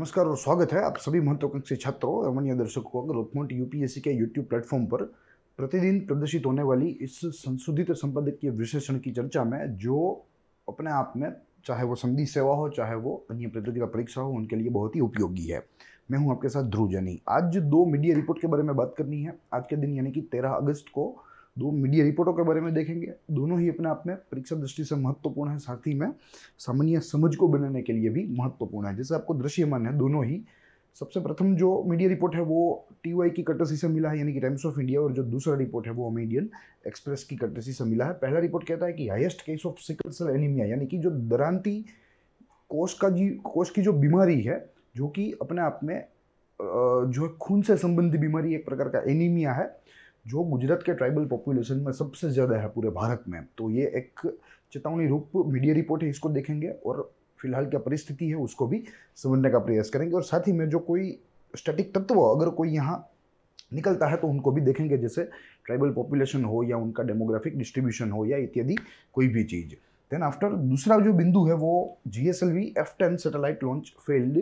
नमस्कार और स्वागत है आप सभी महत्वाकांक्षी छात्रों एवं अन्य दर्शकों का लोकमोट यूपीएससी के यूट्यूब प्लेटफॉर्म पर प्रतिदिन प्रदर्शित होने वाली इस संशोधित संपादकीय विश्लेषण की चर्चा में जो अपने आप में चाहे वो संधि सेवा हो चाहे वो अन्य प्रतियोगिता परीक्षा हो उनके लिए बहुत ही उपयोगी है मैं हूँ आपके साथ ध्रुव जनी आज दो मीडिया रिपोर्ट के बारे में बात करनी है आज के दिन यानी कि तेरह अगस्त को दो मीडिया रिपोर्टों के बारे में देखेंगे दोनों ही अपने आप में परीक्षा दृष्टि से महत्वपूर्ण है साथ ही में सामान्य समझ को बनाने के लिए भी महत्वपूर्ण है जैसे आपको दृश्यमान है दोनों ही सबसे प्रथम जो मीडिया रिपोर्ट है वो टी की कटरसी से मिला है यानी कि टाइम्स ऑफ इंडिया और जो दूसरा रिपोर्ट है वो हमें इंडियन एक्सप्रेस की कटरसी से मिला है पहला रिपोर्ट कहता है कि highest case of sickle cell anaemia यानी कि जो दरांती कोश का जी कोश की जो बीमारी है जो कि अपने आप में जो है खून से संबंधी बीमारी एक प्रकार का एनीमिया है जो गुजरात के ट्राइबल पॉपुलेशन में सबसे ज़्यादा है पूरे भारत में तो ये एक चेतावनी रूप मीडिया रिपोर्ट है इसको देखेंगे और फिलहाल क्या परिस्थिति है उसको भी समझने का प्रयास करेंगे और साथ ही में जो कोई स्टैटिक तत्व अगर कोई यहाँ निकलता है तो उनको भी देखेंगे जैसे ट्राइबल पॉपुलेशन हो या उनका डेमोग्राफिक डिस्ट्रीब्यूशन हो या इत्यादि कोई भी चीज़ देन आफ्टर दूसरा जो बिंदु है वो G S L V F ten satellite launch failed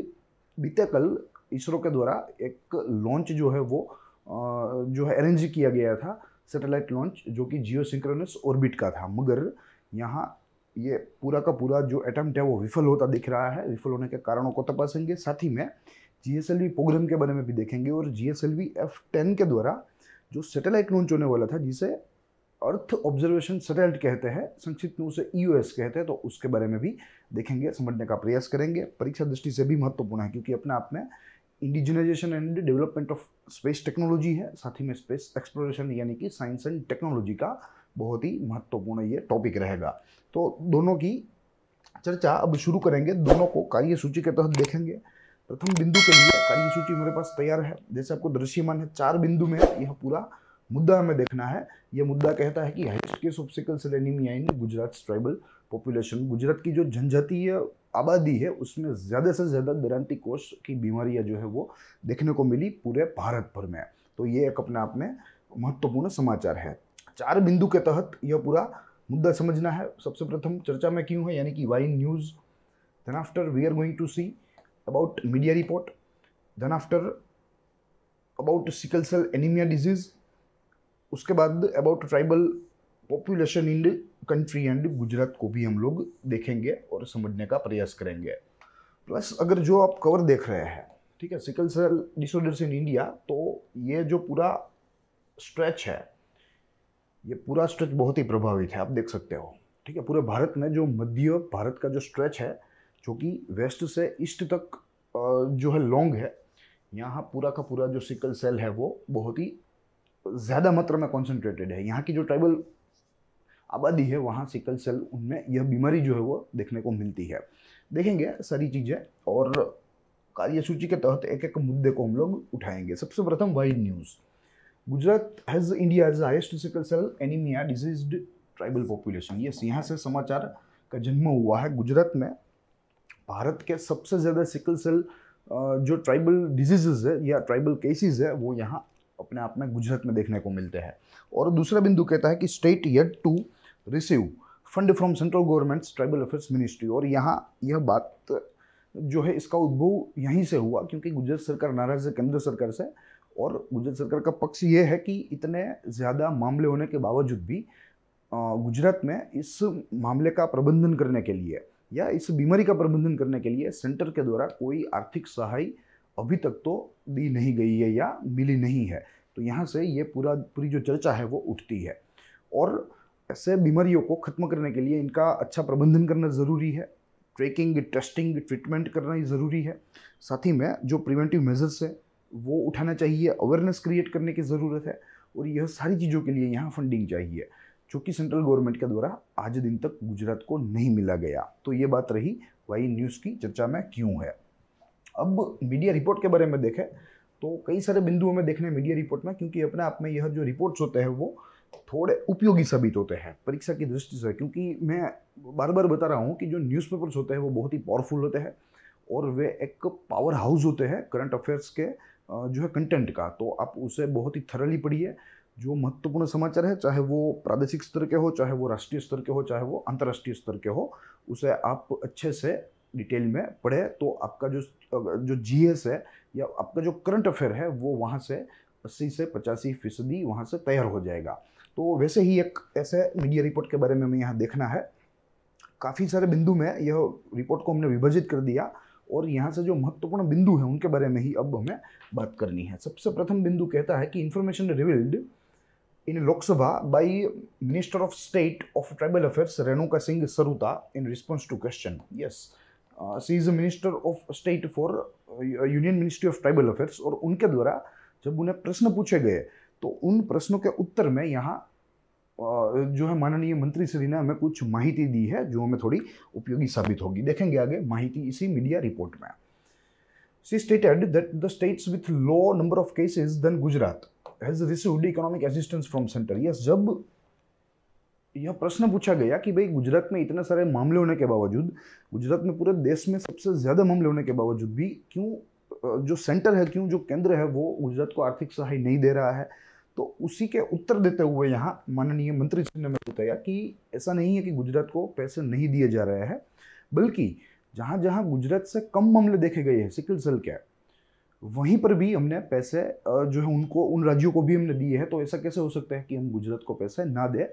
बीते कल इसरो के द्वारा एक लॉन्च जो है वो जो है अरेंज किया गया था सैटेलाइट लॉन्च जो कि जियो सिंक्रोनस ऑर्बिट का था मगर यहाँ ये पूरा का पूरा जो अटैम्प्ट है वो विफल होता दिख रहा है विफल होने के कारणों को तपासेंगे साथ ही में जी प्रोग्राम के बारे में भी देखेंगे और जी एस के द्वारा जो सैटेलाइट लॉन्च होने वाला था जिसे अर्थ ऑब्जर्वेशन सैटेलाइट कहते हैं संक्षिप्त में उसे ई e कहते हैं तो उसके बारे में भी देखेंगे समझने का प्रयास करेंगे परीक्षा दृष्टि से भी महत्वपूर्ण है क्योंकि अपने आप में indigenisation and development of space technology है साथ ही में स्पेस एक्सप्लोरेशन यानी कि साइंस एंड टेक्नोलॉजी का बहुत ही महत्वपूर्ण ये टॉपिक रहेगा तो दोनों की चर्चा अब शुरू करेंगे दोनों को कार्यसूची के तहत देखेंगे प्रथम बिंदु के लिए कार्यसूची मेरे पास तैयार है जैसे आपको दृश्यमान है चार बिंदु में यह पूरा मुद्दा हमें देखना है ये मुद्दा कहता है कि highest case of sickle cell anaemia in Gujarat tribal population Gujarat की जो जनजातीय आबादी है उसमें ज़्यादा से ज़्यादा दरांती कोष की बीमारियाँ जो है वो देखने को मिली पूरे भारत भर में तो ये एक अपने आप में महत्वपूर्ण समाचार है चार बिंदु के तहत यह पूरा मुद्दा समझना है सबसे प्रथम चर्चा में क्यों है यानी कि why news then after we are going to see about media report then after about sickle cell anaemia disease उसके बाद about tribal population in country and Gujarat को भी हम लोग देखेंगे और समझने का प्रयास करेंगे प्लस अगर जो आप कवर देख रहे हैं ठीक है sickle cell disorders in India तो ये जो पूरा स्ट्रेच है ये पूरा स्ट्रेच बहुत ही प्रभावित है आप देख सकते हो ठीक है पूरे भारत में जो मध्य भारत का जो स्ट्रेच है जो कि वेस्ट से ईस्ट तक जो है लॉन्ग है यहाँ पूरा का पूरा जो सिकल सेल है वो बहुत ही ज़्यादा मात्रा में कॉन्सेंट्रेटेड है यहाँ की जो ट्राइबल आबादी है वहाँ सिकल सेल उनमें यह बीमारी जो है वो देखने को मिलती है देखेंगे सारी चीज़ें और कार्यसूची के तहत एक एक मुद्दे को हम लोग उठाएंगे सबसे प्रथम wide news Gujarat has India has highest sickle cell anaemia disease tribal population yes यहाँ से समाचार का जन्म हुआ है गुजरात में भारत के सबसे ज़्यादा सिकल सेल जो ट्राइबल डिजीजेज है या ट्राइबल केसेस है वो यहाँ अपने आप में गुजरात में देखने को मिलते हैं और दूसरा बिंदु कहता है कि state yet to receive fund from central government's tribal affairs ministry और यहाँ यह बात जो है इसका उद्भव यहीं से हुआ क्योंकि गुजरात सरकार नाराज है केंद्र सरकार से और गुजरात सरकार का पक्ष ये है कि इतने ज़्यादा मामले होने के बावजूद भी गुजरात में इस मामले का प्रबंधन करने के लिए या इस बीमारी का प्रबंधन करने के लिए सेंटर के द्वारा कोई आर्थिक सहाय अभी तक तो दी नहीं गई है या मिली नहीं है तो यहाँ से ये पूरा पूरी जो चर्चा है वो उठती है और ऐसे बीमारियों को ख़त्म करने के लिए इनका अच्छा प्रबंधन करना ज़रूरी है ट्रैकिंग टेस्टिंग ट्रीटमेंट करना ही ज़रूरी है साथ ही में जो प्रिवेंटिव मेजर्स है वो उठाना चाहिए अवेयरनेस क्रिएट करने की ज़रूरत है और यह सारी चीज़ों के लिए यहाँ फंडिंग चाहिए जो कि सेंट्रल गवर्नमेंट के द्वारा आज दिन तक गुजरात को नहीं मिला गया तो ये बात रही वाई न्यूज़ की चर्चा में क्यों है अब मीडिया रिपोर्ट के बारे में देखें तो कई सारे बिंदु हमें देखने मीडिया रिपोर्ट में क्योंकि अपने आप में यह जो रिपोर्ट्स होते हैं वो थोड़े उपयोगी साबित होते हैं परीक्षा की दृष्टि से क्योंकि मैं बार बार बता रहा हूँ कि जो न्यूज़पेपर्स होते हैं वो बहुत ही पावरफुल होते हैं और वे एक पावर हाउस होते हैं करंट अफेयर्स के जो है कंटेंट का तो आप उसे बहुत ही थरली पढ़िए जो महत्वपूर्ण समाचार है चाहे वो प्रादेशिक स्तर के हो चाहे वो राष्ट्रीय स्तर के हो चाहे वो अंतर्राष्ट्रीय स्तर के हो उसे आप अच्छे से डिटेल में पढ़े तो आपका जो जो जीएस है या आपका जो करंट अफेयर है वो वहाँ से अस्सी से पचासी फीसदी वहाँ से तैयार हो जाएगा तो वैसे ही एक ऐसे मीडिया रिपोर्ट के बारे में हमें यहाँ देखना है काफ़ी सारे बिंदु में यह रिपोर्ट को हमने विभाजित कर दिया और यहाँ से जो महत्वपूर्ण बिंदु हैं उनके बारे में ही अब हमें बात करनी है सबसे प्रथम बिंदु कहता है कि information revealed in Lok Sabha by minister of state of tribal affairs Renuka Singh Saruta in response to question yes she is minister of state for union ministry of tribal affairs और उनके द्वारा जब उन्हें प्रश्न पूछे गए तो उन प्रश्नों के उत्तर में यहाँ uh, जो है माननीय मंत्री श्री ने हमें कुछ माहिती दी है जो हमें थोड़ी उपयोगी साबित होगी देखेंगे आगे माहिती इसी मीडिया रिपोर्ट में she stated that the states with low number of cases then Gujarat has received economic assistance from centre yes जब यह प्रश्न पूछा गया कि भाई गुजरात में इतने सारे मामले होने के बावजूद गुजरात में पूरे देश में सबसे ज़्यादा मामले होने के बावजूद भी क्यों जो सेंटर है क्यों जो केंद्र है वो गुजरात को आर्थिक सहाय नहीं दे रहा है तो उसी के उत्तर देते हुए यहाँ माननीय मंत्री जी ने बताया कि ऐसा नहीं है कि गुजरात को पैसे नहीं दिए जा रहे हैं बल्कि जहाँ जहाँ गुजरात से कम मामले देखे गए हैं सिकल सेल के वहीं पर भी हमने पैसे जो है उनको उन राज्यों को भी हमने दिए हैं तो ऐसा कैसे हो सकता है कि हम गुजरात को पैसे ना दें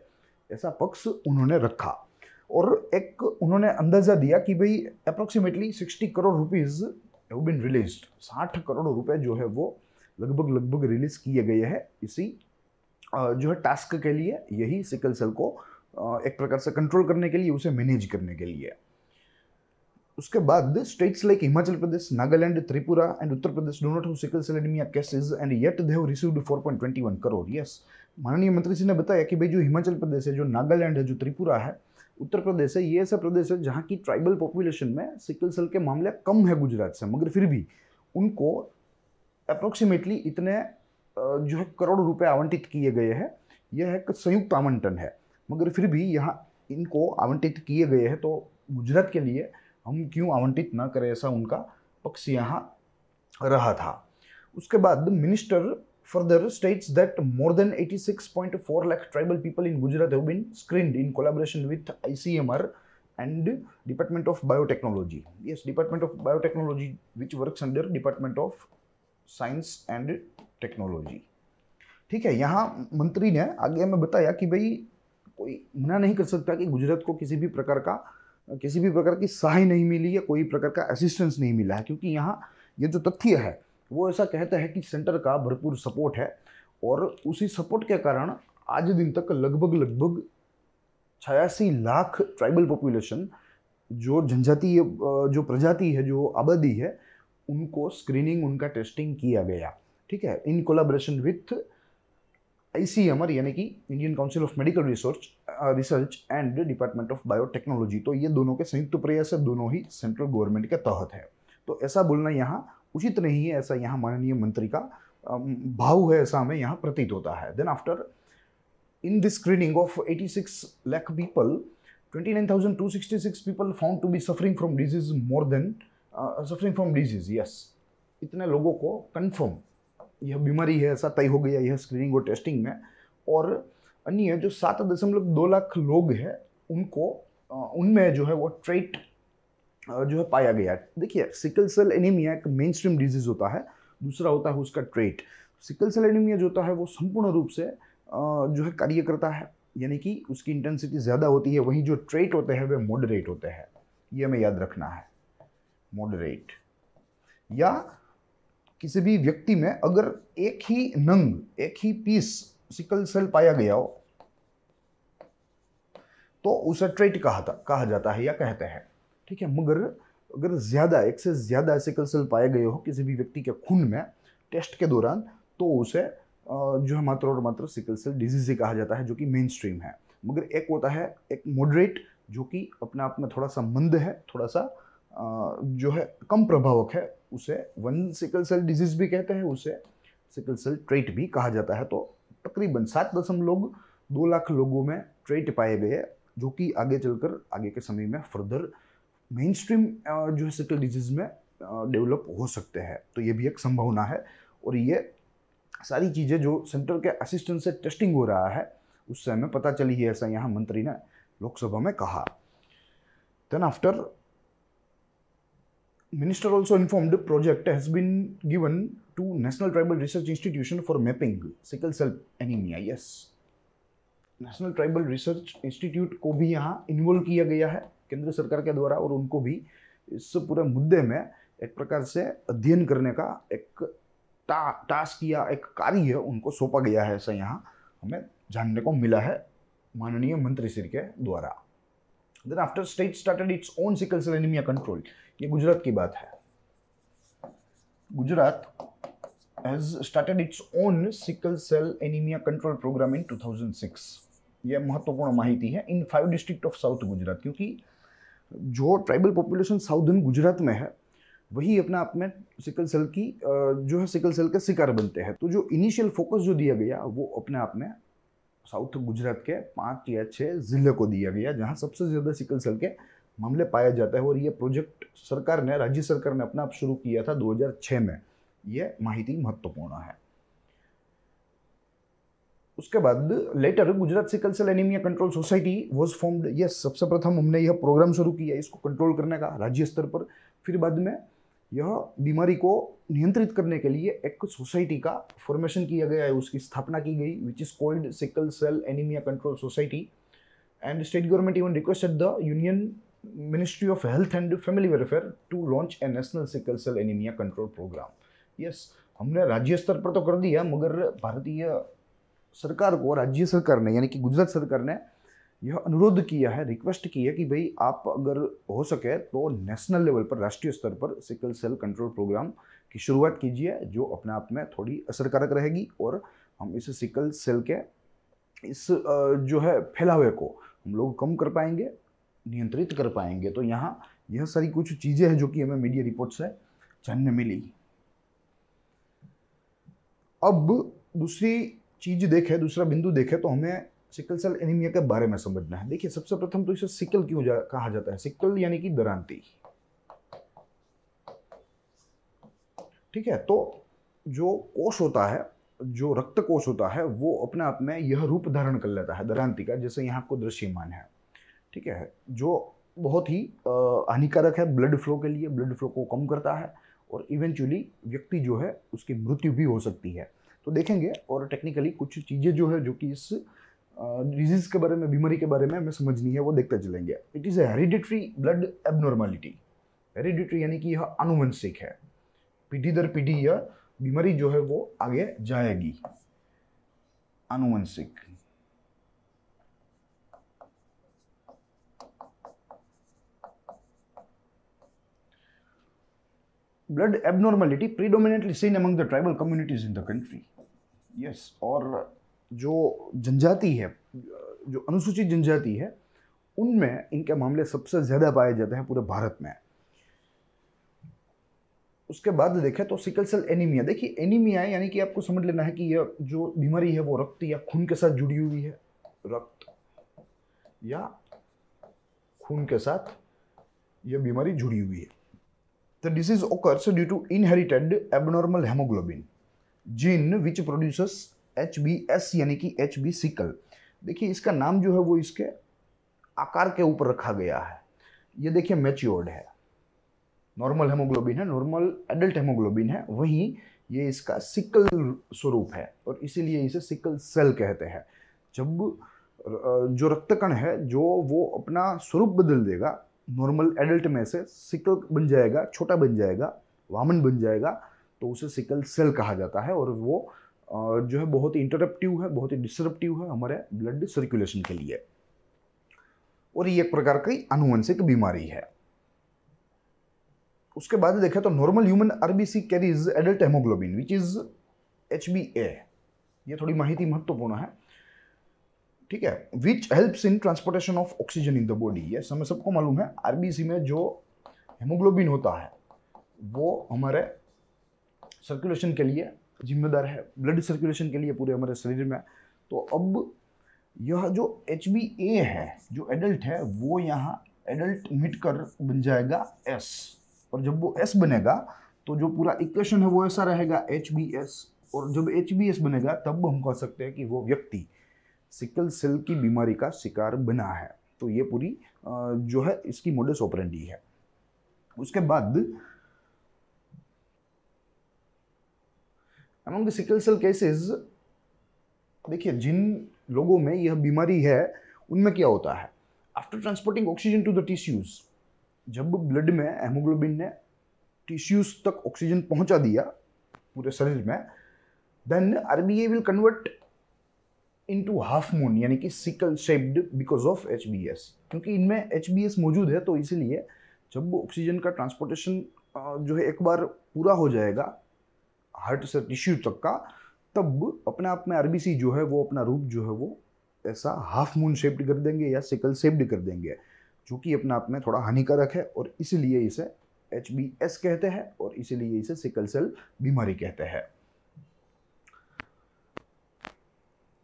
ऐसा पक्ष उन्होंने रखा और एक उन्होंने अंदाज़ा दिया कि भाई approximately sixty crore rupees have been released साठ करोड़ रुपए जो है वो लगभग लगभग रिलीज़ किए गए हैं इसी जो है टास्क के लिए यही सिकल सेल को एक प्रकार से कंट्रोल करने के लिए उसे मैनेज करने के लिए उसके बाद states like Himachal Pradesh Nagaland Tripura and Uttar Pradesh do not have sickle cell anaemia cases and yet they have received 4.21 crore yes माननीय मंत्री जी ने बताया कि भाई जो हिमाचल प्रदेश है जो नागालैंड है जो त्रिपुरा है उत्तर प्रदेश है ये ऐसा प्रदेश है जहाँ की ट्राइबल पॉपुलेशन में सिकल सेल के मामले कम है गुजरात से मगर फिर भी उनको अप्रोक्सीमेटली इतने जो है करोड़ रुपए आवंटित किए गए हैं यह एक संयुक्त आवंटन है मगर फिर भी यहाँ इनको आवंटित किए गए हैं तो गुजरात के लिए हम क्यों आवंटित ना करें ऐसा उनका पक्ष यहाँ रहा था उसके बाद minister Further states that more than 86.4 lakh tribal people in Gujarat have been screened in collaboration with ICMR and Department of Biotechnology. Yes, Department of Biotechnology which works under Department of Science and Technology. ठीक है यहाँ मंत्री ने आगे हमें बताया कि भाई कोई मना नहीं कर सकता कि गुजरात को किसी भी प्रकार का किसी भी प्रकार की सहाय नहीं मिली या कोई प्रकार का असिस्टेंस नहीं मिला है क्योंकि यहाँ ये जो तथ्य है वो ऐसा कहता है कि सेंटर का भरपूर सपोर्ट है और उसी सपोर्ट के कारण आज दिन तक लगभग लगभग छियासी लाख ट्राइबल पॉपुलेशन जो जनजातीय जो प्रजाति है जो आबादी है उनको स्क्रीनिंग उनका टेस्टिंग किया गया ठीक है इन कोलाब्रेशन विथ आर यानी कि Indian council of medical research research and department of biotechnology तो ये दोनों के संयुक्त प्रयास है दोनों ही सेंट्रल गवर्नमेंट के तहत है तो ऐसा बोलना यहाँ उचित नहीं है ऐसा यहाँ माननीय मंत्री का भाव है ऐसा हमें यहाँ प्रतीत होता है then after six this people twenty 86 thousand two 29266 six people found to be suffering from disease more than suffering from disease yes इतने लोगों को कंफर्म यह बीमारी है ऐसा तय हो गया यह स्क्रीनिंग और टेस्टिंग में और अन्य जो सात दशमलव दो लाख लोग हैं उनको उनमें जो है वो ट्रेट जो है पाया गया है देखिए सिकल सेल एनीमिया एक मेन स्ट्रीम डिजीज़ होता है दूसरा होता है उसका ट्रेट सिकल सेल एनीमिया जो होता है वो संपूर्ण रूप से जो है कार्य करता है यानी कि उसकी इंटेंसिटी ज़्यादा होती है वहीं जो ट्रेट होते हैं वे मॉडरेट होते हैं ये हमें याद रखना है मॉडरेट या किसी भी व्यक्ति में अगर एक ही नंग एक ही पीस सिकल सेल पाया गया हो तो उसे ट्रेट कहा था कहा जाता है या कहते हैं ठीक है मगर अगर ज़्यादा एक से ज़्यादा सिकल सेल पाए गए हो किसी भी व्यक्ति के खून में टेस्ट के दौरान तो उसे जो है मात्र और मात्र सिकल सेल डिजीज ही कहा जाता है जो कि मेन स्ट्रीम है मगर एक होता है एक मॉडरेट जो कि अपने आप में थोड़ा सा मंद है थोड़ा सा जो है कम प्रभावक है उसे वन सिकल सेल डिजीज भी कहते हैं उसे सिकल सेल ट्रेट भी कहा जाता है तो तकरीबन सात लोग दो लाख लोगों में ट्रेट पाए गए जो कि आगे चलकर आगे के समय में फर्दर मेन स्ट्रीम जो है सिकल डिजीज में डेवलप हो सकते हैं तो ये भी एक संभावना है और ये सारी चीज़ें जो सेंटर के असिस्टेंट से टेस्टिंग हो रहा है उससे हमें पता चली है ऐसा यहाँ मंत्री ने लोकसभा में कहा then after minister also informed project has been given to national tribal research institution for mapping sickle cell anaemia yes national tribal research institute को भी यहाँ इन्वॉल्व किया गया है केंद्र सरकार के द्वारा और उनको भी इस पूरे मुद्दे में एक प्रकार से अध्ययन करने का एक टा, टास्क या एक कार्य है उनको सौंपा गया है ऐसा यहाँ हमें जानने को मिला है माननीय मंत्री श्री के द्वारा then after state started its own sickle cell anaemia control ये गुजरात की बात है Gujarat has started its own sickle cell anaemia control programme in 2006 ये महत्वपूर्ण माहिती है in five district of south Gujarat क्योंकि जो ट्राइबल पॉपुलेशन साउदर्न गुजरात में है वही अपना आप में सिकल सेल की जो है सिकल सेल का शिकार बनते हैं तो जो इनिशियल फोकस जो दिया गया वो अपने आप में साउथ गुजरात के पाँच या छः ज़िले को दिया गया जहाँ सबसे ज़्यादा सिकल सेल के मामले पाया जाता है और ये प्रोजेक्ट सरकार ने राज्य सरकार ने अपना आप शुरू किया था 2006 में ये माहिती महत्वपूर्ण है उसके बाद later Gujarat sickle cell anaemia control society was formed yes सबसे प्रथम हमने यह प्रोग्राम शुरू किया इसको कंट्रोल करने का राज्य स्तर पर फिर बाद में यह बीमारी को नियंत्रित करने के लिए एक सोसाइटी का फॉर्मेशन किया गया है उसकी स्थापना की गई which is called sickle cell anaemia control society and state government even requested the union ministry of health and family welfare to launch a national sickle cell anaemia control programme yes हमने राज्य स्तर पर तो कर दिया मगर भारतीय सरकार को राज्य सरकार ने यानी कि गुजरात सरकार ने यह अनुरोध किया है रिक्वेस्ट की है कि भाई आप अगर हो सके तो नेशनल लेवल पर राष्ट्रीय स्तर पर सिकल सेल कंट्रोल प्रोग्राम की शुरुआत कीजिए जो अपने आप में थोड़ी असरकारक रहेगी और हम इस सिकल सेल के इस जो है फैलावे को हम लोग कम कर पाएंगे नियंत्रित कर पाएंगे तो यहाँ यह सारी कुछ चीज़ें हैं जो कि हमें मीडिया रिपोर्ट से जानने मिली अब दूसरी चीज़ देखे दूसरा बिंदु देखे तो हमें सिकल सेल एनीमिया के बारे में समझना है देखिए सबसे प्रथम तो इसे सिकल क्यों जा, कहा जाता है सिकल यानी कि दरांती ठीक है तो जो कोष होता है जो रक्त कोष होता है वो अपने आप में यह रूप धारण कर लेता है दरांति का जैसे यहाँ आपको दृश्यमान है ठीक है जो बहुत ही हानिकारक है ब्लड फ्लो के लिए ब्लड फ्लो को कम करता है और इवेंचुअली व्यक्ति जो है उसकी मृत्यु भी हो सकती है तो देखेंगे और टेक्निकली कुछ चीज़ें जो है जो कि इस डिजीज़ के बारे में बीमारी के बारे में हमें समझनी है वो देखते चलेंगे it is a hereditary blood abnormality hereditary यानी कि यह अनुवंशिक है पीढ़ी दर पीढ़ी यह बीमारी जो है वो आगे जाएगी अनुवंशिक blood abnormality predominantly seen among the tribal communities in the country yes और जो जनजाति है जो अनुसूचित जनजाति है उनमें इनके मामले सबसे ज़्यादा पाए जाते हैं पूरे भारत में उसके बाद देखें तो सिकल सेल एनीमिया देखिए एनीमिया यानी कि आपको समझ लेना है कि यह जो बीमारी है वो रक्त या खून के साथ जुड़ी हुई है रक्त या खून के साथ यह बीमारी जुड़ी हुई है the disease occurs due to inherited abnormal haemoglobin gene which produce H B S यानी कि एच बी सिकल देखिए इसका नाम जो है वो इसके आकार के ऊपर रखा गया है ये देखिए मेच्योर्ड है नॉर्मल हेमोग्लोबिन है नॉर्मल एडल्ट हेमोग्लोबिन है वहीं ये इसका सिकल स्वरूप है और इसीलिए इसे सिकल सेल कहते हैं जब जो रक्त कण है जो वो अपना स्वरूप बदल देगा नॉर्मल एडल्ट में से सिकल बन जाएगा छोटा बन जाएगा वामन बन जाएगा तो उसे सिकल सेल कहा जाता है और वो जो है बहुत ही इंटरप्टिव है बहुत ही डिस्टरप्टिव है हमारे ब्लड सर्कुलेशन के लिए और ये एक प्रकार की अनुवंशिक बीमारी है उसके बाद देखा तो normal human RBC carries adult haemoglobin which is H B A ये थोड़ी माहिती महत्वपूर्ण है ठीक है which helps in transportation of oxygen in the body ये समय सबको मालूम है आरबीसी में जो हेमोग्लोबिन होता है वो हमारे सर्कुलेशन के लिए जिम्मेदार है ब्लड सर्कुलेशन के लिए पूरे हमारे शरीर में तो अब यह जो एच है जो एडल्ट है वो यहाँ एडल्ट मिट कर बन जाएगा एस और जब वो एस बनेगा तो जो पूरा इक्वेशन है वो ऐसा रहेगा एच और जब एच बनेगा तब हम कह सकते हैं कि वो व्यक्ति सिकल सेल की बीमारी का शिकार बना है तो ये पूरी जो है इसकी मोडस ऑपरेंडी है उसके बाद अमंग सिकल सेल केसेस देखिए जिन लोगों में यह बीमारी है उनमें क्या होता है after transporting oxygen to the tissues जब ब्लड में हेमोग्लोबिन ने टिश्यूज तक ऑक्सीजन पहुंचा दिया पूरे शरीर में then R B A will convert into half moon यानी कि sickle shaped because of H B S क्योंकि इनमें एच बी एस मौजूद है तो इसीलिए जब ऑक्सीजन का ट्रांसपोर्टेशन जो है एक बार पूरा हो जाएगा हार्ट से टिश्यू तक का तब अपने आप में आरबीसी जो है वो अपना रूप जो है वो ऐसा हाफ मून शेप्ड कर देंगे या सिकल शेप्ड कर देंगे जो कि अपने आप में थोड़ा हानिकारक है और इसीलिए इसे एच कहते हैं और इसीलिए इसे सिकल सेल बीमारी कहते हैं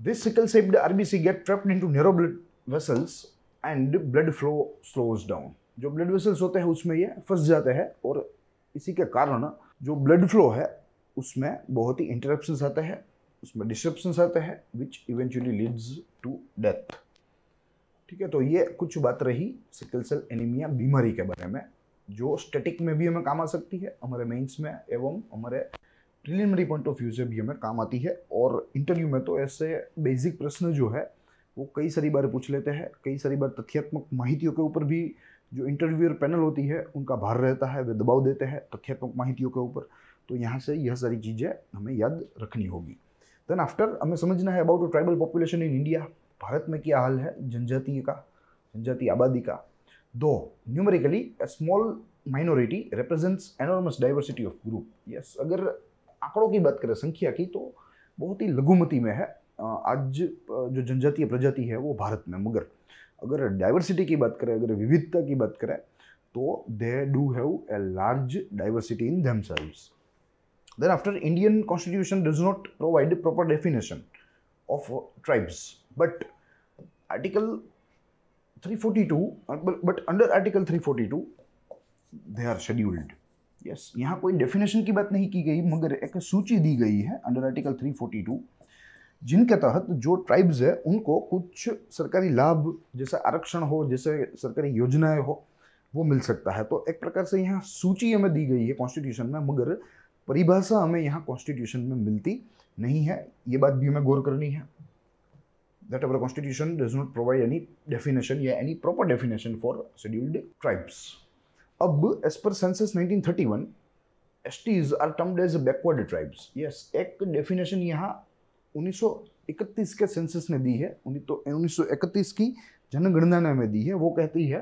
This sickle shaped RBC get trapped into narrow blood vessels and blood flow slows down. जो ब्लड वेसल्स होते हैं उसमें ये फंस जाते हैं और इसी के कारण जो ब्लड फ्लो है उसमें बहुत ही इंटरप्शन आते हैं उसमें डिस्ट्रप्शन आते हैं which eventually leads to death ठीक है तो ये कुछ बात रही सिकल सेल एनीमिया बीमारी के बारे में जो स्टेटिक में भी हमें काम आ सकती है हमारे मेंस में एवं हमारे प्रिलिमिनरी पॉइंट ऑफ व्यू से भी हमें काम आती है और इंटरव्यू में तो ऐसे बेसिक प्रश्न जो है वो कई सारी बार पूछ लेते हैं कई सारी बार तथ्यात्मक माहितियों के ऊपर भी जो इंटरव्यूअर पैनल होती है उनका भार रहता है वे दबाव देते हैं तथ्यात्मक माहितियों के ऊपर तो यहाँ से यह सारी चीज़ें हमें याद रखनी होगी देन आफ्टर हमें समझना है about tribal population in India Bharat में क्या हाल है जनजातीय का जनजातीय आबादी का दो numerically small minority represents enormous diversity of group yes अगर आंकड़ों की बात करें संख्या की तो बहुत ही लघुमति में है आज जो जनजातीय प्रजाति है वो भारत में मगर अगर डाइवर्सिटी की बात करें अगर विविधता की बात करें तो they do have a large diversity in them Thereafter, Indian constitution does not provide a proper definition of tribes, but Article 342, uh, but, but under Article 342, they are scheduled. Yes yes, यहाँ कोई definition की बात नहीं की गई मगर एक सूची दी गई है अंडर आर्टिकल 342 जिनके तहत जो ट्राइब्स है उनको कुछ सरकारी लाभ जैसे आरक्षण हो जैसे सरकारी योजनाएं हो वो मिल सकता है तो एक प्रकार से यहाँ सूची हमें दी गई है कॉन्स्टिट्यूशन में मगर परिभाषा हमें यहाँ कॉन्स्टिट्यूशन में मिलती नहीं है ये बात भी हमें गौर करनी है that our constitution does not provide any definition या any proper definition for scheduled tribes अब as per census 1931 STs are termed as backward tribes yes एक डेफिनेशन यहाँ 1931 के सेंसस ने दी है तो उन्नीस तो सौ की जनगणना ने दी है वो कहती है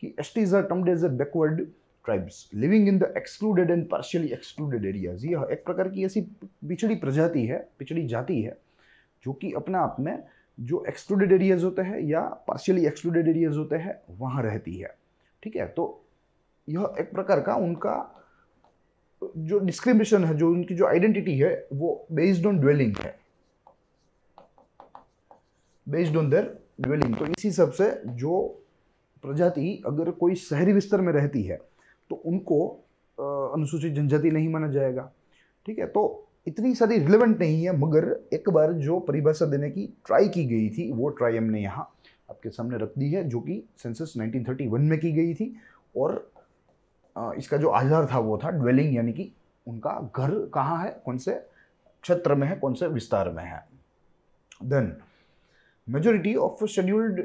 कि S T are termed as backward tribes living in the excluded and partially excluded areas ये एक प्रकार की ऐसी पिछड़ी प्रजाति है पिछड़ी जाति है जो कि अपने आप में जो एक्सक्लूडेड एरियाज होते हैं या पार्शियली एक्सक्लूडेड एरियाज होते हैं वहाँ रहती है ठीक है तो यह एक प्रकार का उनका जो डिस्क्रिमिनेशन है जो उनकी जो आइडेंटिटी है वो बेस्ड ऑन ड्वेलिंग है बेस्ड ऑन देयर ड्वेलिंग तो इसी हिसाब से जो प्रजाति अगर कोई शहरी विस्तार में रहती है तो उनको अनुसूचित जनजाति नहीं माना जाएगा ठीक है तो इतनी सारी रिलेवेंट नहीं है मगर एक बार जो परिभाषा देने की ट्राई की गई थी वो ट्राई हमने यहाँ आपके सामने रख दी है जो कि सेंसस 1931 में की गई थी और इसका जो आधार था वो था ड्वेलिंग यानी कि उनका घर कहाँ है कौन से क्षेत्र में है कौन से विस्तार में है then majority of scheduled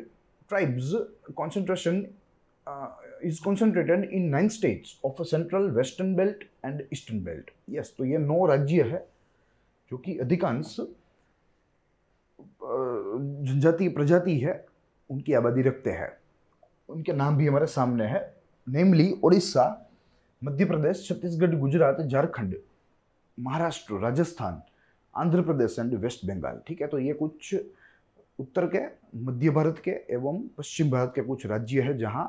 tribes concentration is concentrated in nine states of a central western belt and eastern belt yes तो ये नौ राज्य है जो कि अधिकांश जनजाति प्रजाति है उनकी आबादी रखते हैं उनके नाम भी हमारे सामने है namely Orissa Madhya Pradesh Chhattisgarh Gujarat Jharkhand Maharashtra Rajasthan Andhra Pradesh and west Bengal ठीक है तो ये कुछ उत्तर के मध्य भारत के एवं पश्चिम भारत के कुछ राज्य है जहाँ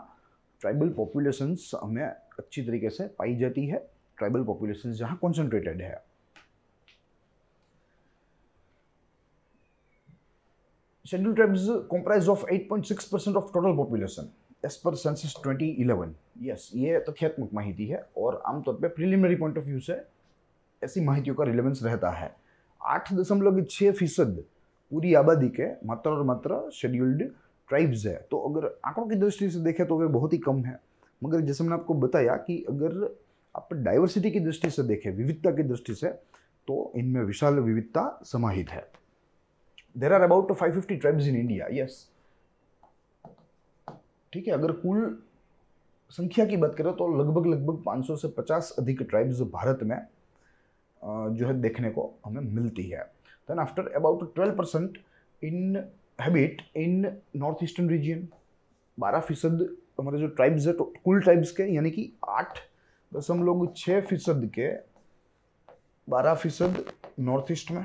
ट्राइबल पॉपुलेशंस हमें अच्छी तरीके से पाई जाती है ट्राइबल पॉपुलेशन जहां कॉन्सेंट्रेटेड है central tribes comprise of 8.6 percent of total population as per census 2011 yes ये तथ्यात्मक तो माहिती है और आमतौर पर प्रिलिमिनरी पॉइंट ऑफ व्यू से ऐसी माहितियों का रिलेवेंस रहता है आठ दशमलव छः फीसद पूरी आबादी के मात्र और मात्र शेड्यूल्ड ट्राइब्स है तो अगर आंकड़ों की दृष्टि से देखें तो वे बहुत ही कम है मगर जैसे मैंने आपको बताया कि अगर आप डाइवर्सिटी की दृष्टि से देखें विविधता की दृष्टि से तो इनमें विशाल विविधता समाहित है there are about five fifty tribes in India yes ठीक है अगर कुल संख्या की बात करें तो लगभग लगभग 500 से 50 अधिक ट्राइब्स भारत में जो है देखने को हमें मिलती है then after about 12 percent inhabit in north eastern region बारह फीसद हमारे जो ट्राइब्स है तो कुल ट्राइब्स के यानी कि आठ बस हम लोग छः फीसद के बारह फीसद नॉर्थ ईस्ट में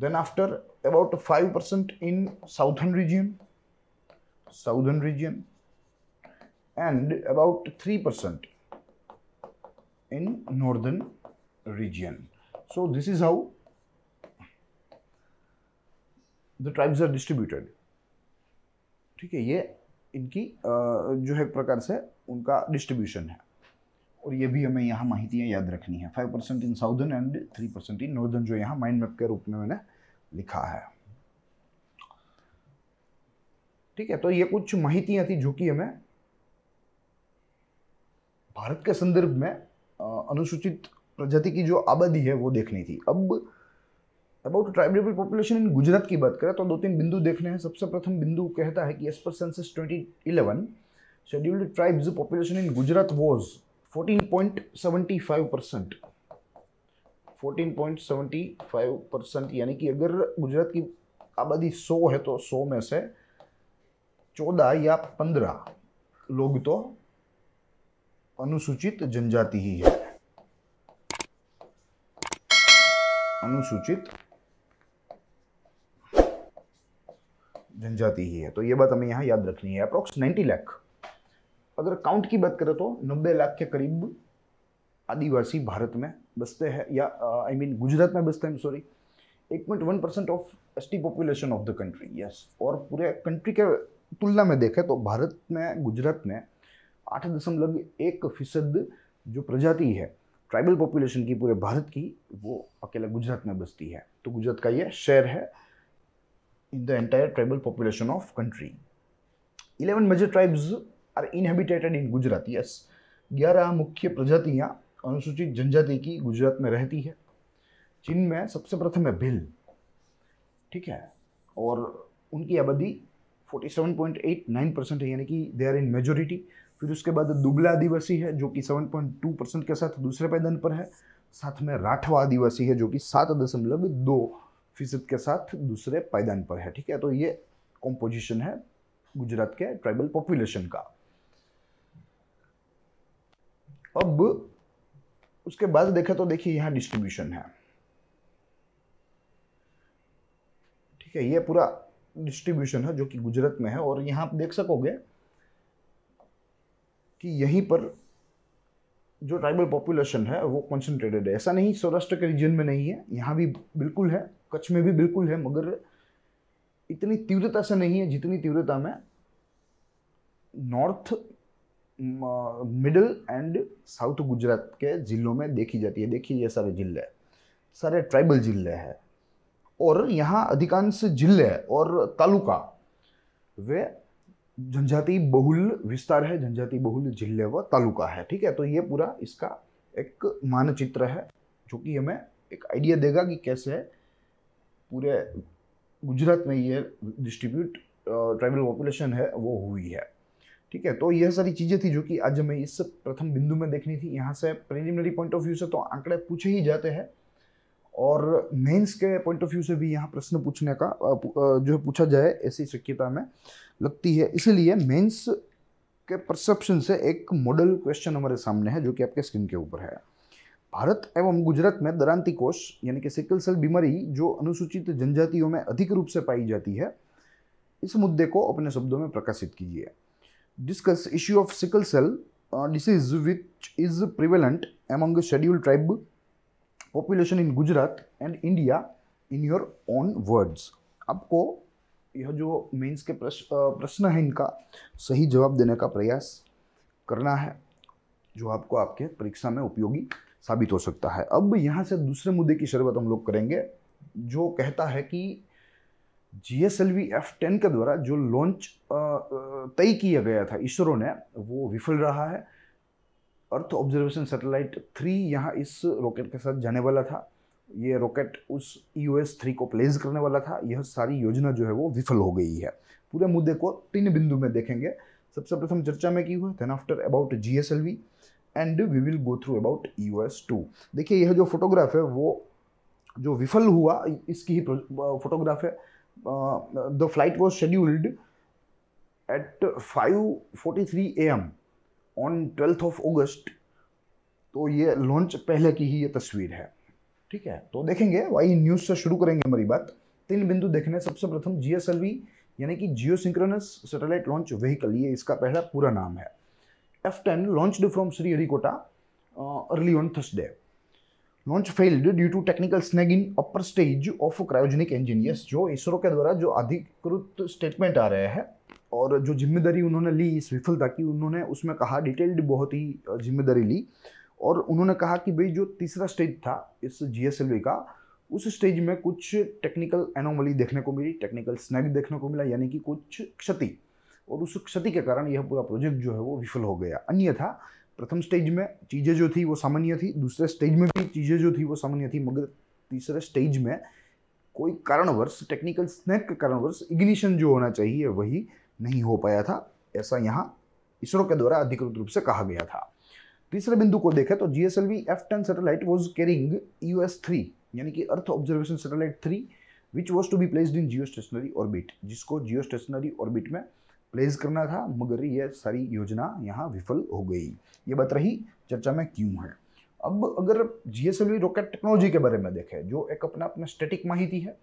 then after about five percent in southern region southern region and about three percent in northern region so this is how the tribes are distributed ठीक है ये इनकी जो है प्रकार से उनका डिस्ट्रीब्यूशन है और ये भी हमें यहाँ माहितियाँ याद रखनी है five percent in southern and three percent in northern जो यहाँ माइंड मैप के रूप में मैंने लिखा है ठीक है तो ये कुछ माहितियाँ थी जो कि हमें भारत के संदर्भ में अनुसूचित प्रजाति की जो आबादी है वो देखनी थी अब about tribal population in Gujarat की बात करें तो दो तीन बिंदु देखने हैं सबसे प्रथम बिंदु कहता है कि as per census twenty eleven scheduled tribes population in Gujarat was 14.75 percent 14.75 percent यानी कि अगर गुजरात की आबादी 100 है तो 100 में से 14 या 15 लोग तो अनुसूचित जनजाति ही है अनुसूचित जनजाति ही है तो ये बात हमें यहाँ याद रखनी है अप्रोक्स नाइन्टी लाख अगर काउंट की बात करें तो नब्बे लाख के करीब आदिवासी भारत में बसते हैं या आई मीन गुजरात में बसते हैं sorry eight point one percent of S T population of the country yes और पूरे कंट्री के तुलना में देखें तो भारत में गुजरात में आठ दशमलव एक फीसद जो प्रजाति है ट्राइबल पॉपुलेशन की पूरे भारत की वो अकेला गुजरात में बसती है तो गुजरात का ये शहर है in the entire tribal population of country. 11 major tribes are inhabited in Gujarat. Yes, 11 मुख्य प्रजातियाँ अनुसूचित जनजाति की गुजरात में रहती है जिनमें सबसे प्रथम है भिल ठीक है और उनकी आबादी 47.89 परसेंट है यानी कि दे आर इन मेजोरिटी फिर उसके बाद दुबला आदिवासी है जो कि 7.2 परसेंट के साथ दूसरे पैदान पर है साथ में राठवा आदिवासी है जो कि सात दशमलव दो फीसद के साथ दूसरे पायदान पर है ठीक है तो ये कॉम्पोजिशन है गुजरात के ट्राइबल पॉपुलेशन का अब उसके बाद देखा तो देखिए यहां डिस्ट्रीब्यूशन है ठीक है ये पूरा डिस्ट्रीब्यूशन है जो कि गुजरात में है और यहां आप देख सकोगे कि यहीं पर जो ट्राइबल पॉपुलेशन है वो कॉन्सेंट्रेटेड है ऐसा नहीं सौराष्ट्र के रीजन में नहीं है यहाँ भी बिल्कुल है कच्छ में भी बिल्कुल है मगर इतनी तीव्रता से नहीं है जितनी तीव्रता में north middle and south Gujarat के ज़िलों में देखी जाती है देखिए ये सारे ज़िले सारे ट्राइबल ज़िले हैं और यहाँ अधिकांश ज़िले और तालुका वे जनजाति बहुल विस्तार है जनजाति बहुल जिले व तालुका है ठीक है तो ये पूरा इसका एक मानचित्र है जो कि हमें एक आइडिया देगा कि कैसे है पूरे गुजरात में ये डिस्ट्रीब्यूट ट्राइबल पॉपुलेशन है वो हुई है ठीक है तो यह सारी चीज़ें थी जो कि आज हमें इस प्रथम बिंदु में देखनी थी यहाँ से प्रिलिमिनरी पॉइंट ऑफ व्यू से तो आंकड़े पूछे ही जाते हैं और मेंस के पॉइंट ऑफ व्यू से भी यहाँ प्रश्न पूछने का जो है पूछा जाए ऐसी शक्यता में लगती है इसीलिए मेंस के परसेप्शन से एक मॉडल क्वेश्चन हमारे सामने है जो कि आपके स्क्रीन के ऊपर है भारत एवं गुजरात में दरांती कोष यानी कि सिकल सेल बीमारी जो अनुसूचित जनजातियों में अधिक रूप से पाई जाती है इस मुद्दे को अपने शब्दों में प्रकाशित कीजिए discuss issue of sickle cell disease which is prevalent among schedule tribe population in Gujarat and India in your own words आपको यह जो मीन्स के uh, प्रश्न है इनका सही जवाब देने का प्रयास करना है जो आपको आपके परीक्षा में उपयोगी साबित हो सकता है अब यहाँ से दूसरे मुद्दे की शुरुआत हम लोग करेंगे जो कहता है कि G S L V F ten के द्वारा जो लॉन्च तय किया गया था इसरो ने वो विफल रहा है अर्थ ऑब्जर्वेशन सैटेलाइट थ्री यहाँ इस रॉकेट के साथ जाने वाला था ये रॉकेट उस ई ओ एस थ्री को प्लेस करने वाला था यह सारी योजना जो है वो विफल हो गई है पूरे मुद्दे को तीन बिंदु में देखेंगे सबसे प्रथम चर्चा में की हुआ then after about G S L V and we will go through about U S two देखिए यह जो फोटोग्राफ है वो जो विफल हुआ इसकी ही फोटोग्राफ है the flight was scheduled at A M on twelfth of August तो ये लॉन्च पहले की ही ये तस्वीर है ठीक है तो देखेंगे वही न्यूज़ से शुरू करेंगे हमारी बात तीन बिंदु देखने सबसे प्रथम जी एस एल वी यानी कि geosynchronous satellite launch vehicle ये इसका पहला पूरा नाम है F10 launched from Sri Harikota uh, early on Thursday. Launch failed due to technical snag in upper stage of cryogenic engine yes जो इसरो के द्वारा जो अधिकृत स्टेटमेंट आ रहे हैं और जो जिम्मेदारी उन्होंने ली इस विफलता की उन्होंने उसमें कहा डिटेल्ड बहुत ही uh, जिम्मेदारी ली और उन्होंने कहा कि भाई जो तीसरा स्टेज था इस जी एस एल वी का उस स्टेज में कुछ टेक्निकल एनोमली देखने को मिली टेक्निकल स्नैग देखने को मिला यानी कि कुछ क्षति और उस क्षति के कारण यह पूरा प्रोजेक्ट जो है वो विफल हो गया अन्यथा प्रथम स्टेज में चीज़ें जो थी वो सामान्य थी दूसरे स्टेज में भी चीज़ें जो थी वो सामान्य थी मगर तीसरे स्टेज में कोई कारणवश टेक्निकल स्नैक के कारणवर्ष इग्निशन जो होना चाहिए वही नहीं हो पाया था ऐसा यहाँ इसरो के द्वारा अधिकृत रूप से कहा गया था तीसरे बिंदु को देखें तो G S L V F ten satellite was carrying U S three यानी कि earth observation satellite three which was to be placed in geostationary orbit जिसको जियो स्टेशनरी ऑर्बिट में प्लेस करना था मगर यह सारी योजना यहाँ विफल हो गई ये बात रही चर्चा में क्यों है अब अगर जी रॉकेट टेक्नोलॉजी के बारे में देखें जो एक अपना अपना स्टेटिक माहिती है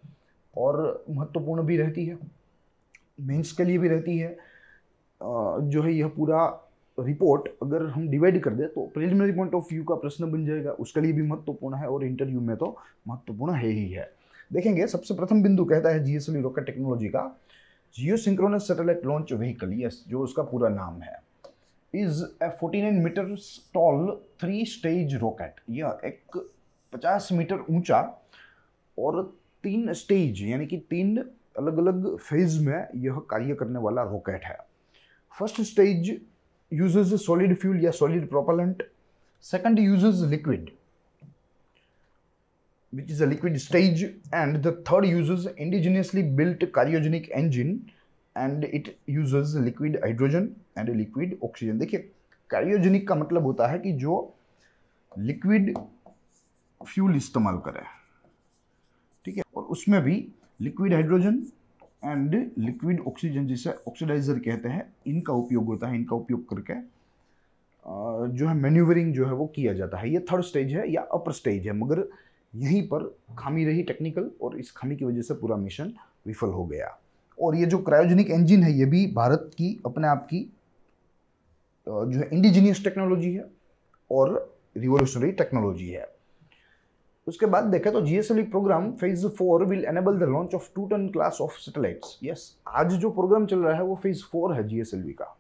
और महत्वपूर्ण भी रहती है मेंस के लिए भी रहती है जो है यह पूरा रिपोर्ट अगर हम डिवाइड कर दें तो प्रिलिमिनरी पॉइंट ऑफ व्यू का प्रश्न बन जाएगा उसके लिए भी महत्वपूर्ण है और इंटरव्यू में तो महत्वपूर्ण है ही है देखेंगे सबसे प्रथम बिंदु कहता है जीएसएलवी रॉकेट टेक्नोलॉजी का geosynchronous satellite launch vehicle yes जो उसका पूरा नाम है is a forty nine metre tall three stage rocket यह एक पचास मीटर ऊंचा और तीन स्टेज यानी कि तीन अलग अलग फेज में यह कार्य करने वाला रॉकेट है first stage uses solid fuel या solid propellant second uses liquid which is a liquid stage and the third uses indigenously built cryogenic engine and it uses liquid hydrogen and liquid oxygen देखिए cryogenic का मतलब होता है कि जो liquid fuel इस्तेमाल करे ठीक है और उसमें भी liquid hydrogen and liquid oxygen जिसे ऑक्सीडाइजर कहते हैं इनका उपयोग होता है इनका उपयोग करके जो है मैन्यूवरिंग जो है वो किया जाता है ये थर्ड स्टेज है या अपर स्टेज है मगर यहीं पर खामी रही टेक्निकल और इस खामी की वजह से पूरा मिशन विफल हो गया और ये जो क्रायोजेनिक इंजन है ये भी भारत की अपने आप की जो है इंडिजीनियस टेक्नोलॉजी है और रिवोल्यूशनरी टेक्नोलॉजी है उसके बाद देखें तो GSLV programme phase four will enable the launch of two tonne class of satellites yes आज जो प्रोग्राम चल रहा है वो फेज फोर है जीएसएलवी e का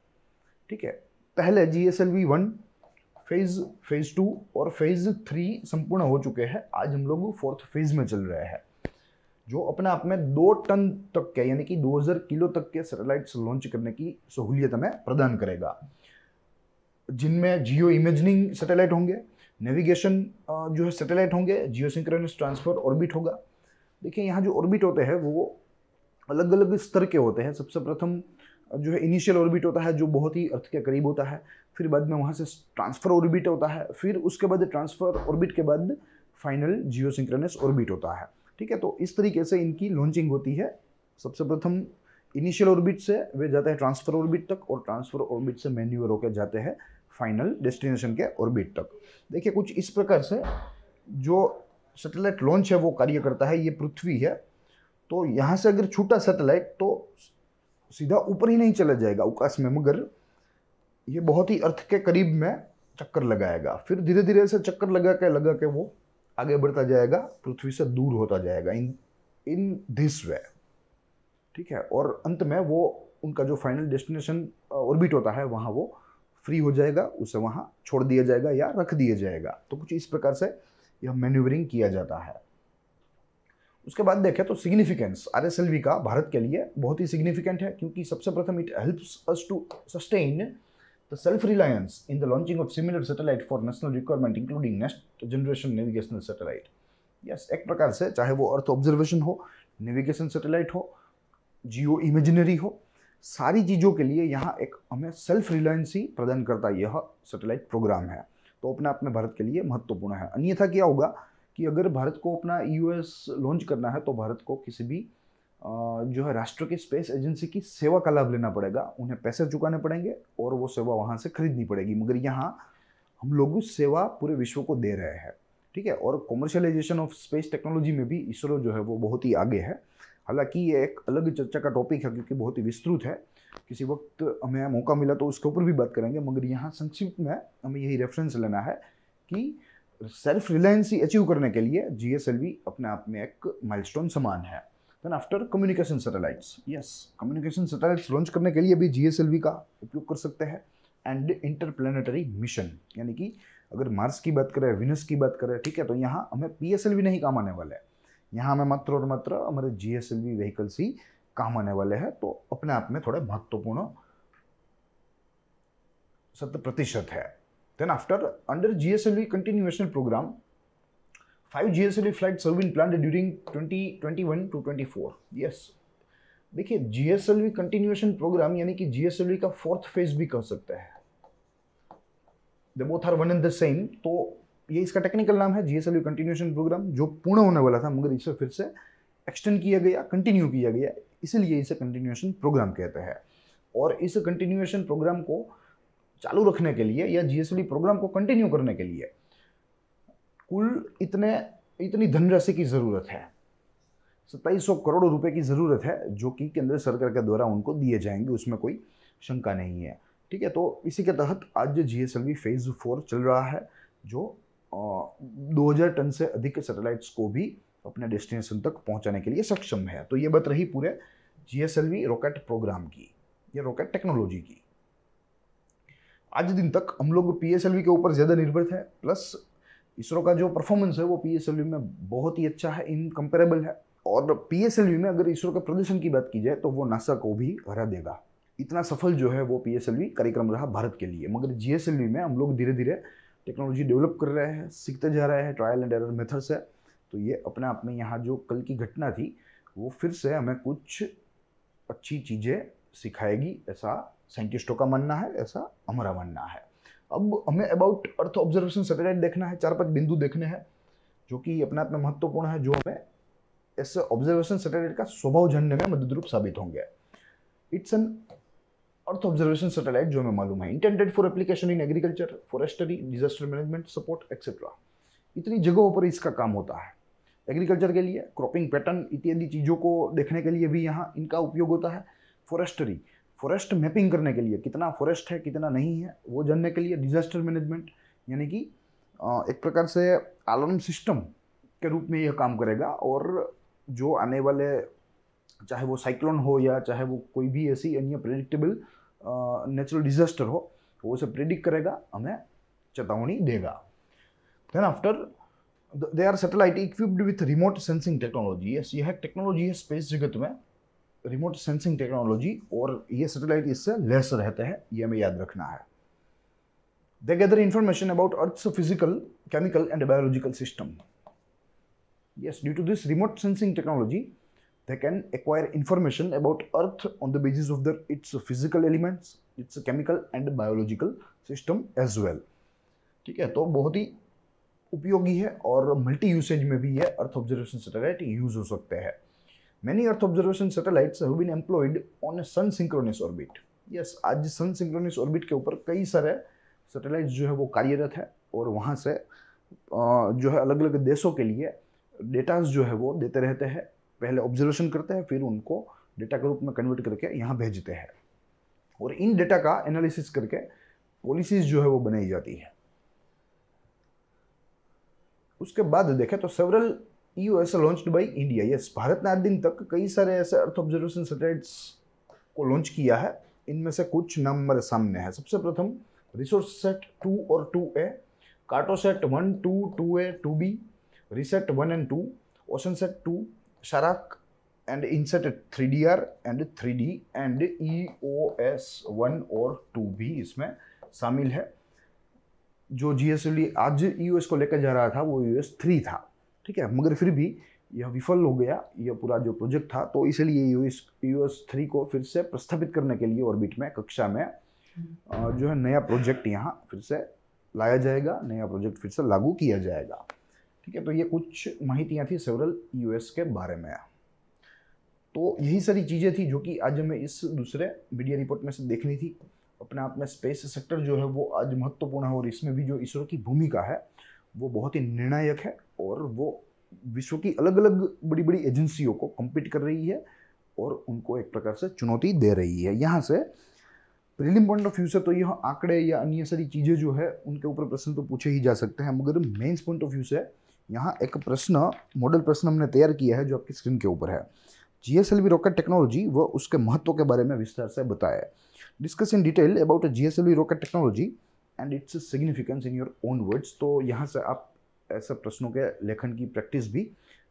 ठीक है पहले GSLV one phase phase two और फेज थ्री संपूर्ण हो चुके हैं आज हम लोग फोर्थ फेज में चल रहे हैं जो अपने आप में दो टन तक के यानी कि 2000 किलो तक के सैटेलाइट्स लॉन्च करने की सहूलियत हमें प्रदान करेगा जिनमें जियो इमेजनिंग सैटेलाइट होंगे नेविगेशन जो है सैटेलाइट होंगे जियो सिंक्रोनस ट्रांसफर ऑर्बिट होगा देखिए यहाँ जो ऑर्बिट होते हैं वो अलग अलग स्तर के होते हैं सबसे प्रथम जो है इनिशियल ऑर्बिट होता है जो बहुत ही अर्थ के करीब होता है फिर बाद में वहाँ से ट्रांसफ़र ऑर्बिट होता है फिर उसके बाद ट्रांसफ़र ऑर्बिट के बाद फाइनल जियो सिंक्रनस ऑर्बिट होता है ठीक है तो इस तरीके से इनकी लॉन्चिंग होती है सबसे प्रथम इनिशियल ऑर्बिट से वे जाते हैं ट्रांसफ़र ऑर्बिट तक और ट्रांसफ़र ऑर्बिट से मैन्यूअर होकर जाते हैं फाइनल डेस्टिनेशन के ऑर्बिट तक देखिए कुछ इस प्रकार से जो सैटेलाइट लॉन्च है वो कार्य करता है ये पृथ्वी है तो यहाँ से अगर छूटा सैटेलाइट तो सीधा ऊपर ही नहीं चला जाएगा अवकाश में मगर ये बहुत ही अर्थ के करीब में चक्कर लगाएगा फिर धीरे धीरे से चक्कर लगा के लगा के वो आगे बढ़ता जाएगा पृथ्वी से दूर होता जाएगा इन इन दिस वे ठीक है और अंत में वो उनका जो फाइनल डेस्टिनेशन ऑर्बिट होता है वहाँ वो फ्री हो जाएगा उसे वहाँ छोड़ दिया जाएगा या रख दिया जाएगा तो कुछ इस प्रकार से यह मैन्यूवरिंग किया जाता है उसके बाद देखें तो सिग्निफिकेंस आर एस का भारत के लिए बहुत ही सिग्निफिकेंट है क्योंकि सबसे प्रथम it helps us to sustain the self reliance in the launching of similar satellite for national requirement including next generation navigational satellite yes एक प्रकार से चाहे वो अर्थ ऑब्जर्वेशन हो नेविगेशन सैटेलाइट हो जियो इमेजिनरी हो सारी चीज़ों के लिए यहाँ एक हमें सेल्फ रिलायंस ही प्रदान करता यह सैटेलाइट प्रोग्राम है तो अपने आप में भारत के लिए महत्वपूर्ण है अन्यथा क्या होगा कि अगर भारत को अपना यूएस लॉन्च करना है तो भारत को किसी भी जो है राष्ट्र की स्पेस एजेंसी की सेवा का लाभ लेना पड़ेगा उन्हें पैसे चुकाने पड़ेंगे और वो सेवा वहाँ से खरीदनी पड़ेगी मगर यहाँ हम लोग सेवा पूरे विश्व को दे रहे हैं ठीक है और कॉमर्शलाइजेशन ऑफ स्पेस टेक्नोलॉजी में भी इसरो जो है वो बहुत ही आगे है हालांकि ये एक अलग चर्चा का टॉपिक है क्योंकि बहुत ही विस्तृत है किसी वक्त हमें मौका मिला तो उसके ऊपर भी बात करेंगे मगर यहाँ संक्षिप्त में हमें यही रेफरेंस लेना है कि सेल्फ रिलायंस अचीव करने के लिए जी एस एल वी अपने आप में एक माइलस्टोन समान है then after communication satellites yes communication satellites launch करने के लिए भी जी एस एल वी का उपयोग कर सकते हैं एंड इंटरप्लेनेटरी मिशन यानी कि अगर मार्स की बात करें विनस की बात करें ठीक है तो यहाँ हमें पी एस एल वी नहीं काम आने वाला है यहाँ हमें मात्र और मात्र हमारे G S L V vehicles ही काम आने वाले हैं तो अपने आप में थोड़े महत्वपूर्ण शत प्रतिशत है Then after, under GSLV continuation program, five GSLV flights have been planned during 2021 to 24. Yes. देखिए जीएसएलवी कंटिन्यूएशन प्रोग्राम यानी कि जीएसएलवी का फोर्थ फेज भी कह सकते हैं the both are one and the same तो ये इसका टेक्निकल नाम है जीएसएलवी कंटिन्यूएशन प्रोग्राम जो पूर्ण होने वाला था मगर इसे फिर से एक्सटेंड किया गया कंटिन्यू किया गया इसलिए इसे कंटिन्यूएशन प्रोग्राम कहते हैं और इस कंटिन्यूएशन प्रोग्राम को चालू रखने के लिए या जीएसडी प्रोग्राम को कंटिन्यू करने के लिए कुल इतने इतनी धनराशि की ज़रूरत है सत्ताईस सौ करोड़ रुपए की ज़रूरत है जो कि केंद्र सरकार के द्वारा उनको दिए जाएंगे उसमें कोई शंका नहीं है ठीक है तो इसी के तहत आज जो G S L V phase four चल रहा है जो दो हज़ार टन से अधिक सैटेलाइट्स को भी अपने डेस्टिनेशन तक पहुंचाने के लिए सक्षम है तो ये बात रही पूरे G S L V rocket programme की या रॉकेट टेक्नोलॉजी की आज दिन तक हम लोग पी के ऊपर ज़्यादा निर्भर है प्लस इसरो का जो परफॉर्मेंस है वो पी में बहुत ही अच्छा है इनकम्पेरेबल है और पी में अगर इसरो के प्रदर्शन की बात की जाए तो वो नासा को भी हरा देगा इतना सफल जो है वो पी कार्यक्रम रहा भारत के लिए मगर जी में हम लोग धीरे धीरे टेक्नोलॉजी डेवलप कर रहे हैं सीखते जा रहे हैं ट्रायल एंड एरर मेथड्स है तो ये अपने आप में यहाँ जो कल की घटना थी वो फिर से हमें कुछ अच्छी चीज़ें सिखाएगी ऐसा साइंटिस्टों का मानना है ऐसा हमारा मानना है अब हमें अबाउट अर्थ ऑब्जर्वेशन सैटेलाइट देखना है चार पांच बिंदु देखने हैं जो कि अपने आप में महत्वपूर्ण है जो हमें इस ऑब्जर्वेशन सैटेलाइट का स्वभाव जानने में मदद रूप साबित होंगे it's an earth observation satellite जो हमें मालूम है intended for application in agriculture forestry disaster management support etcetera इतनी जगहों पर इसका काम होता है एग्रीकल्चर के लिए क्रॉपिंग पैटर्न इत्यादि चीज़ों को देखने के लिए भी यहाँ इनका उपयोग होता है फॉरेस्टरी फॉरेस्ट मैपिंग करने के लिए कितना फॉरेस्ट है कितना नहीं है वो जानने के लिए डिजास्टर मैनेजमेंट यानी कि एक प्रकार से अलार्म सिस्टम के रूप में यह काम करेगा और जो आने वाले चाहे वो साइक्लोन हो या चाहे वो कोई भी ऐसी अन्य प्रिडिक्टेबल नेचुरल डिजास्टर हो वो उसे प्रिडिक्ट करेगा हमें चेतावनी देगा then after they are satellite equipped with remote sensing technology yes यह टेक्नोलॉजी है स्पेस जगत में रिमोट सेंसिंग टेक्नोलॉजी और ये सैटेलाइट इससे लेस रहते हैं ये हमें याद रखना है they gather information about earth physical chemical and biological system yes due to this remote sensing technology they can acquire information about earth on the basis of the its physical elements its chemical and biological system as well ठीक है तो बहुत ही उपयोगी है और multi usage में भी यह अर्थ ऑब्जर्वेशन सेटेलाइट यूज हो सकते हैं Many Earth observation satellites have been employed on a sun synchronous orbit. Yes, आज sun synchronous orbit के ऊपर कई सारे सैटेलाइट्स जो है वो कार्यरत है और वहाँ से जो है अलग अलग देशों के लिए डेटाज जो है वो देते रहते हैं पहले ऑब्जर्वेशन करते हैं फिर उनको डेटा के रूप में कन्वर्ट करके यहाँ भेजते हैं और इन डेटा का एनालिसिस करके पॉलिसीज जो है वो बनाई जाती है उसके बाद देखें तो several US S launched by India yes भारत ने आज दिन तक कई सारे ऐसे अर्थ ऑब्जर्वेशन सैटेलाइट्स को लॉन्च किया है इनमें से कुछ नंबर सामने है सबसे प्रथम रिसोर्स सेट टू और two A carto sat one two two A two B RISAT one and two ocean sat two शराक and three D R and three D and E O S one और two भी इसमें शामिल है जो G S आज US को लेकर जा रहा था वो यूएस थ्री था ठीक है मगर फिर भी यह विफल हो गया यह पूरा जो प्रोजेक्ट था तो इसलिए यूएस यूएस थ्री को फिर से प्रस्थापित करने के लिए ऑर्बिट में कक्षा में हम्म। जो है नया प्रोजेक्ट यहाँ फिर से लाया जाएगा नया प्रोजेक्ट फिर से लागू किया जाएगा ठीक है तो ये कुछ माहितियाँ थी सेवरल यूएस के बारे में तो यही सारी चीज़ें थी जो कि आज हमें इस दूसरे मीडिया रिपोर्ट में से देखनी थी अपने आप में स्पेस सेक्टर जो है वो आज महत्वपूर्ण है और इसमें भी जो इसरो की भूमिका है वो बहुत ही निर्णायक है और वो विश्व की अलग अलग बड़ी बड़ी एजेंसियों को कम्पीट कर रही है और उनको एक प्रकार से चुनौती दे रही है यहाँ से प्रीलिम पॉइंट ऑफ व्यू से तो यह आंकड़े या अन्य सारी चीज़ें जो है उनके ऊपर प्रश्न तो पूछे ही जा सकते हैं मगर मेंस पॉइंट ऑफ व्यू से यहाँ एक प्रश्न मॉडल प्रश्न हमने तैयार किया है जो आपकी स्क्रीन के ऊपर है G S L V rocket technology व उसके महत्व के बारे में विस्तार से बताया discuss in detail about G S L V rocket technology and its significance in your own words तो यहाँ से आप ऐसे प्रश्नों के लेखन की प्रैक्टिस भी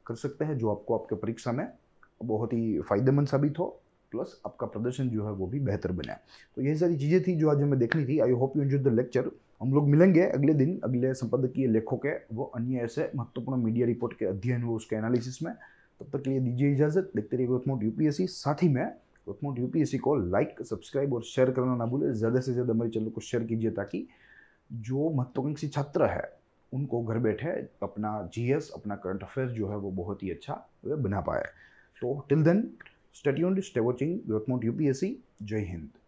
कर सकते हैं जो आपको आपके परीक्षा में बहुत ही फायदेमंद साबित हो प्लस आपका प्रदर्शन जो है वो भी बेहतर बने तो यही सारी चीज़ें थी जो आज हमें देखनी थी I hope you enjoy the lecture हम लोग मिलेंगे अगले दिन अगले संपादकीय लेखों के वो अन्य ऐसे महत्वपूर्ण मीडिया रिपोर्ट के अध्ययन व उसके एनालिसिस में तब तक के लिए दीजिए इजाजत देखते रहिए ग्रोथ मोड यूपीएससी साथ ही में वर्कमोट यूपीएससी को लाइक सब्सक्राइब और शेयर करना ना भूलें ज़्यादा से ज़्यादा हमारे चैनल को शेयर कीजिए ताकि जो महत्वाकांक्षी छात्र है उनको घर बैठे अपना जीएस अपना करंट अफेयर्स जो है वो बहुत ही अच्छा वे बना पाए तो till then on stay watching वर्कमोट यूपीएससी जय हिंद